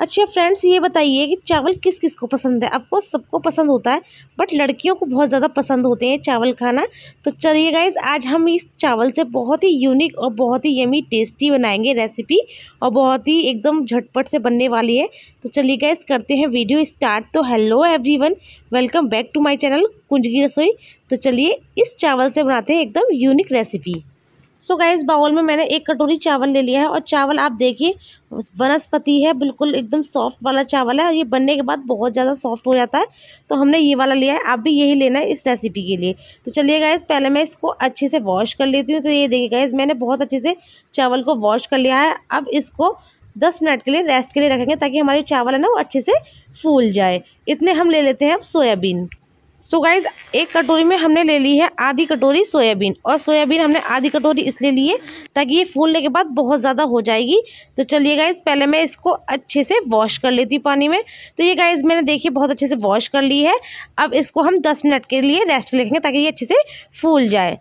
अच्छा फ्रेंड्स ये बताइए कि चावल किस किस को पसंद है आपको सबको पसंद होता है बट लड़कियों को बहुत ज़्यादा पसंद होते हैं चावल खाना तो चलिए गाइज आज हम इस चावल से बहुत ही यूनिक और बहुत ही यमी टेस्टी बनाएंगे रेसिपी और बहुत ही एकदम झटपट से बनने वाली है तो चलिए गाइज करते हैं वीडियो स्टार्ट तो hello every welcome back to my channel कुंजगी रसोई तो चलिए इस चावल से बनाते हैं एकदम यूनिक रेसिपी सो so इस बाउल में मैंने एक कटोरी चावल ले लिया है और चावल आप देखिए वनस्पति है बिल्कुल एकदम सॉफ्ट वाला चावल है और ये बनने के बाद बहुत ज़्यादा सॉफ्ट हो जाता है तो हमने ये वाला लिया है आप भी यही लेना है इस रेसिपी के लिए तो चलिए गए पहले मैं इसको अच्छे से वॉश कर लेती हूँ तो ये देखिए गाइस मैंने बहुत अच्छे से चावल को वॉश कर लिया है अब इसको दस मिनट के लिए रेस्ट के लिए रखेंगे ताकि हमारे चावल है ना वो अच्छे से फूल जाए इतने हम ले लेते हैं अब सोयाबीन सो so गाइज एक कटोरी में हमने ले ली है आधी कटोरी सोयाबीन और सोयाबीन हमने आधी कटोरी इसलिए ली है ताकि ये फूलने के बाद बहुत ज़्यादा हो जाएगी तो चलिए गाइज पहले मैं इसको अच्छे से वॉश कर लेती हूँ पानी में तो ये गाइज मैंने देखिए बहुत अच्छे से वॉश कर ली है अब इसको हम दस मिनट के लिए रेस्ट लिखेंगे ताकि ये अच्छे से फूल जाए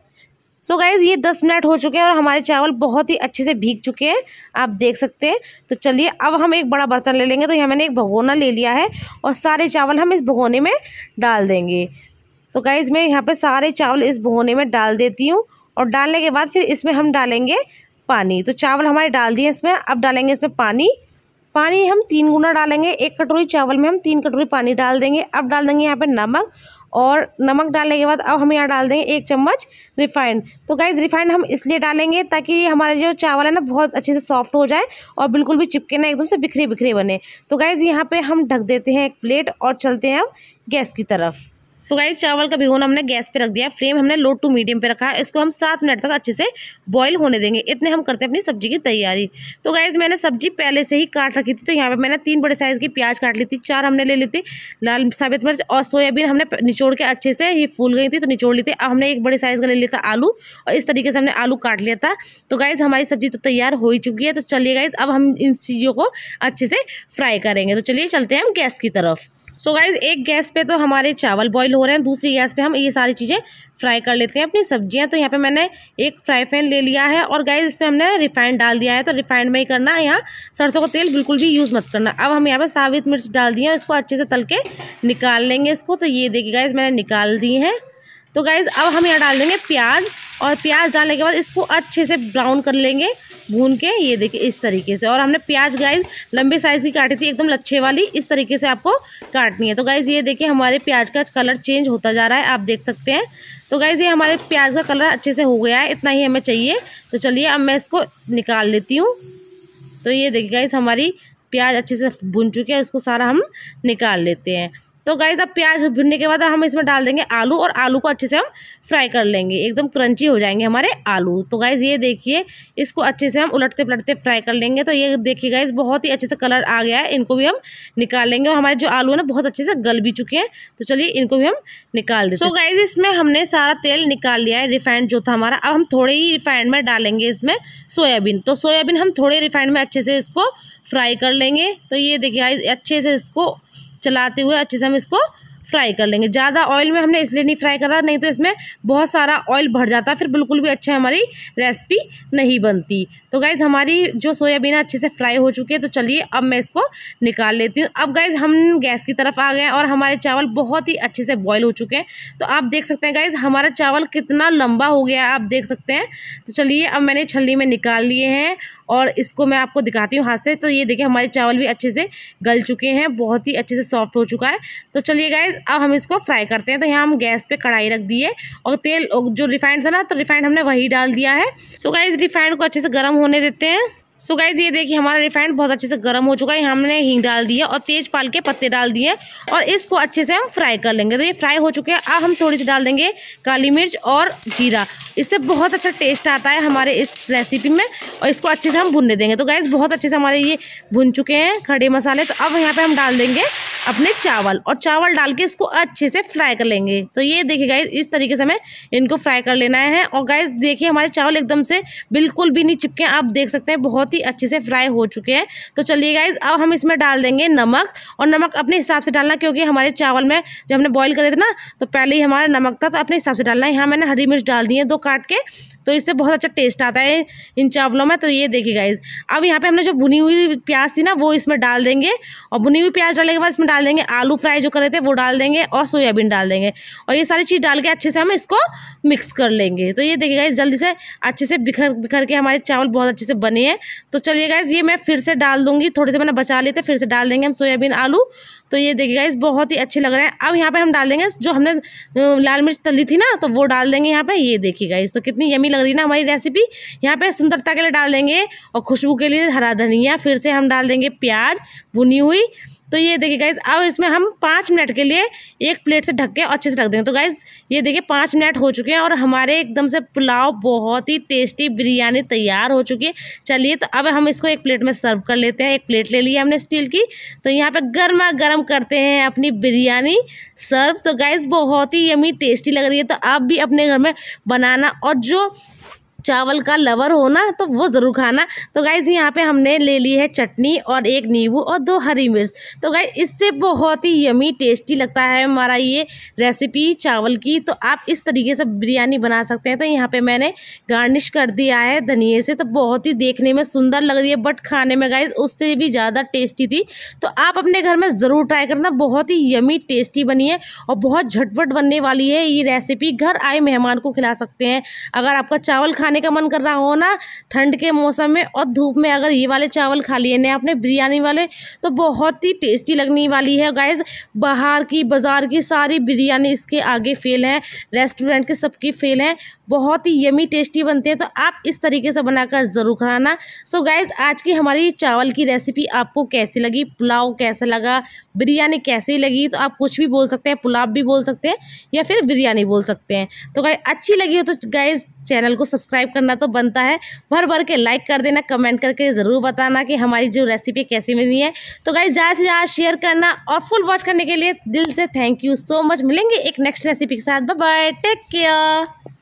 सो so गैज़ ये दस मिनट हो चुके हैं और हमारे चावल बहुत ही अच्छे से भीग चुके हैं आप देख सकते हैं तो चलिए अब हम एक बड़ा बर्तन ले लेंगे तो यहाँ मैंने एक भगोना ले लिया है और सारे चावल हम इस भगोने में डाल देंगे तो गाइज मैं यहाँ पर सारे चावल इस भगोने में डाल देती हूँ और डालने के बाद फिर इसमें हम डालेंगे पानी तो चावल हमारे डाल दिए इसमें अब डालेंगे इसमें पानी पानी हम तीन गुना डालेंगे एक कटोरी चावल में हम तीन कटोरी पानी डाल देंगे अब डाल देंगे यहाँ पर नमक और नमक डालने के बाद अब हम यहाँ डाल देंगे एक चम्मच रिफाइंड तो गाइज़ रिफाइंड हम इसलिए डालेंगे ताकि हमारा जो चावल है ना बहुत अच्छे से सॉफ्ट हो जाए और बिल्कुल भी चिपके ना एकदम से बिखरे बिखरे बने तो गाइज़ यहाँ पर हम ढक देते हैं एक प्लेट और चलते हैं अब गैस की तरफ सो गाइज चावल का भिगोना हमने गैस पे रख दिया फ्लेम हमने लो टू मीडियम पे रखा है इसको हम सात मिनट तक अच्छे से बॉईल होने देंगे इतने हम करते हैं अपनी सब्जी की तैयारी तो गाइज मैंने सब्जी पहले से ही काट रखी थी तो यहाँ पे मैंने तीन बड़े साइज़ की प्याज काट ली थी चार हमने ले ली थी लाल साबित मिर्च और सोयाबीन हमने निचोड़ के अच्छे से ही फूल गई थी तो निचोड़ ली थी अब हमने एक बड़े साइज़ का ले लिया था आलू और इस तरीके से हमने आलू काट लिया था तो गाइज़ हमारी सब्जी तो तैयार हो ही चुकी है तो चलिए गाइज़ अब हम इन चीज़ों को अच्छे से फ्राई करेंगे तो चलिए चलते हैं हम गैस की तरफ सो गाइज एक गैस पे तो हमारे चावल बॉईल हो रहे हैं दूसरी गैस पे हम ये सारी चीज़ें फ्राई कर लेते हैं अपनी सब्जियां तो यहाँ पे मैंने एक फ्राई पैन ले लिया है और गाइज इसमें हमने रिफाइंड डाल दिया है तो रिफाइंड में ही करना है यहाँ सरसों का तेल बिल्कुल भी यूज़ मत करना अब हम यहाँ पर साबित मिर्च डाल दिए हैं इसको अच्छे से तल के निकाल लेंगे इसको तो ये देखिए गाइज मैंने निकाल दी है तो गाइज़ अब हम यहाँ डाल देंगे प्याज और प्याज डालने के बाद इसको अच्छे से ब्राउन कर लेंगे भून के ये देखिए इस तरीके से और हमने प्याज गाइज लंबे साइज़ की काटी थी एकदम लच्छे वाली इस तरीके से आपको काटनी है तो गाइज़ ये देखिए हमारे प्याज का कलर चेंज होता जा रहा है आप देख सकते हैं तो गाइज़ ये हमारे प्याज का कलर अच्छे से हो गया है इतना ही हमें चाहिए तो चलिए अब मैं इसको निकाल लेती हूँ तो ये देखिए गाइज़ हमारी प्याज अच्छे से भुन चुके हैं उसको सारा हम निकाल लेते हैं तो गाइज़ अब प्याज भुनने के बाद हम इसमें डाल देंगे आलू और आलू को अच्छे से हम फ्राई कर लेंगे एकदम क्रंची हो जाएंगे हमारे आलू तो गाइज़ ये देखिए इसको अच्छे से हम उलटते पलटते फ्राई कर लेंगे तो ये देखिए गाइज़ बहुत ही अच्छे से कलर आ गया है इनको भी हम निकाल लेंगे और हमारे जो आलू है ना बहुत अच्छे से गल भी चुके हैं तो चलिए इनको भी हम निकाल देते तो गाइज़ इसमें हमने सारा तेल निकाल लिया है रिफाइंड जो था हमारा अब हम थोड़े ही रिफाइंड में डालेंगे इसमें सोयाबीन तो सोयाबीन हम थोड़े रिफाइंड में अच्छे से इसको फ्राई कर लेंगे तो ये देखिए गाइज अच्छे से इसको चलाते हुए अच्छे से हम इसको फ्राई कर लेंगे ज़्यादा ऑयल में हमने इसलिए नहीं फ्राई करा नहीं तो इसमें बहुत सारा ऑयल भर जाता फिर बिल्कुल भी अच्छी हमारी रेसिपी नहीं बनती तो गाइज़ हमारी जो सोयाबीन है अच्छे से फ्राई हो चुकी है तो चलिए अब मैं इसको निकाल लेती हूँ अब गाइज़ हम गैस की तरफ आ गए हैं और हमारे चावल बहुत ही अच्छे से बॉयल हो चुके हैं तो आप देख सकते हैं गाइज़ हमारा चावल कितना लंबा हो गया है आप देख सकते हैं तो चलिए अब मैंने छलनी में निकाल लिए हैं और इसको मैं आपको दिखाती हूँ हाथ से तो ये देखिए हमारे चावल भी अच्छे से गल चुके हैं बहुत ही अच्छे से सॉफ्ट हो चुका है तो चलिए गाइज़ अब हम इसको फ्राई करते हैं तो यहाँ हम गैस पे कढ़ाई रख दिए और तेल जो रिफाइंड था ना तो रिफाइंड हमने वही डाल दिया है सो गाइज रिफाइंड को अच्छे से गर्म होने देते हैं सो so गाइज़ ये देखिए हमारा रिफाइंड बहुत अच्छे से गर्म हो चुका है हमने हींग डाल दी है और तेज पाल के पत्ते डाल दिए और इसको अच्छे से हम फ्राई कर लेंगे तो ये फ्राई हो चुके हैं अब हम थोड़ी सी डाल देंगे काली मिर्च और जीरा इससे बहुत अच्छा टेस्ट आता है हमारे इस रेसिपी में और इसको अच्छे से हम भुनने देंगे तो गाइज़ बहुत अच्छे से हमारे ये भुन चुके हैं खड़े मसाले तो अब यहाँ पर हम डाल देंगे अपने चावल और चावल डाल के इसको अच्छे से फ्राई कर लेंगे तो ये देखिए गाइज इस तरीके से हमें इनको फ्राई कर लेना है और गाइज देखिए हमारे चावल एकदम से बिल्कुल भी नहीं चिपके आप देख सकते हैं बहुत ही अच्छे से फ्राई हो चुके हैं तो चलिए गाइज अब हम इसमें डाल देंगे नमक और नमक अपने हिसाब से डालना क्योंकि हमारे चावल में जब हमने बॉयल करे थे ना तो पहले ही हमारा नमक था तो अपने हिसाब से डालना है यहाँ मैंने हरी मिर्च डाल दी है दो काट के तो इससे बहुत अच्छा टेस्ट आता है इन चावलों में तो ये देखिए गाइज अब यहाँ पर हमने जो भुनी हुई प्याज थी ना वो इसमें डाल देंगे और भुनी हुई प्याज डालने के बाद इसमें डाल देंगे आलू फ्राई जो करे थे वो डाल देंगे और सोयाबीन डाल देंगे और ये सारी चीज़ डाल के अच्छे से हम इसको मिक्स कर लेंगे तो ये देखिए इस जल्दी से अच्छे से बिखर बिखर के हमारे चावल बहुत अच्छे से बने हैं तो चलिए गाइज ये मैं फिर से डाल दूँगी थोड़े से मैंने बचा लेते फिर से डाल देंगे हम सोयाबीन आलू तो ये देखिए गाइस बहुत ही अच्छे लग रहे हैं अब यहाँ पे हम डाल देंगे जो हमने लाल मिर्च तली थी ना तो वो डाल देंगे यहाँ पे ये देखिए गाइस तो कितनी यमी लग रही है ना हमारी रेसिपी यहाँ पे सुंदरता के लिए डाल देंगे और खुशबू के लिए हरा धनिया फिर से हम डाल देंगे प्याज भुनी हुई तो ये देखिए गाइज अब इसमें हम पाँच मिनट के लिए एक प्लेट से ढक के अच्छे से रख देंगे तो गाइज ये देखिए पाँच मिनट हो चुके हैं और हमारे एकदम से पुलाव बहुत ही टेस्टी बिरयानी तैयार हो चुकी है चलिए तो अब हम इसको एक प्लेट में सर्व कर लेते हैं एक प्लेट ले ली है हमने स्टील की तो यहाँ पर गर्मा गर्म गरम करते हैं अपनी बिरयानी सर्व तो गैस बहुत ही यमी टेस्टी लग रही है तो आप भी अपने घर में बनाना और जो चावल का लवर हो ना तो वो ज़रूर खाना तो गाइज़ यहाँ पे हमने ले ली है चटनी और एक नींबू और दो हरी मिर्च तो गाइज़ इससे बहुत ही यमी टेस्टी लगता है हमारा ये रेसिपी चावल की तो आप इस तरीके से बिरयानी बना सकते हैं तो यहाँ पे मैंने गार्निश कर दिया है धनिए से तो बहुत ही देखने में सुंदर लग रही है बट खाने में गाइज़ उससे भी ज़्यादा टेस्टी थी तो आप अपने घर में ज़रूर ट्राई करना बहुत ही यमी टेस्टी बनी है और बहुत झटपट बनने वाली है ये रेसिपी घर आए मेहमान को खिला सकते हैं अगर आपका चावल खा खाने का मन कर रहा हो ना ठंड के मौसम में और धूप में अगर ये वाले चावल खा लिए ना आपने बिरयानी वाले तो बहुत ही टेस्टी लगने वाली है गाइज बाहर की बाज़ार की सारी बिरयानी इसके आगे फेल है रेस्टोरेंट के सबकी फेल है बहुत ही यमी टेस्टी बनते हैं तो आप इस तरीके से बनाकर ज़रूर खाना सो गाइज़ आज की हमारी चावल की रेसिपी आपको कैसी लगी पुलाव कैसा लगा बिरयानी कैसी लगी तो आप कुछ भी बोल सकते हैं पुलाव भी बोल सकते हैं या फिर बिरयानी बोल सकते हैं तो गाइज अच्छी लगी हो तो गाइज़ चैनल को सब्सक्राइब करना तो बनता है भर भर के लाइक कर देना कमेंट करके ज़रूर बताना कि हमारी जो रेसिपी कैसी मिली है तो गाइज ज़्यादा से ज़्यादा शेयर करना और फुल वॉच करने के लिए दिल से थैंक यू सो मच मिलेंगे एक नेक्स्ट रेसिपी के साथ बाय टेक केयर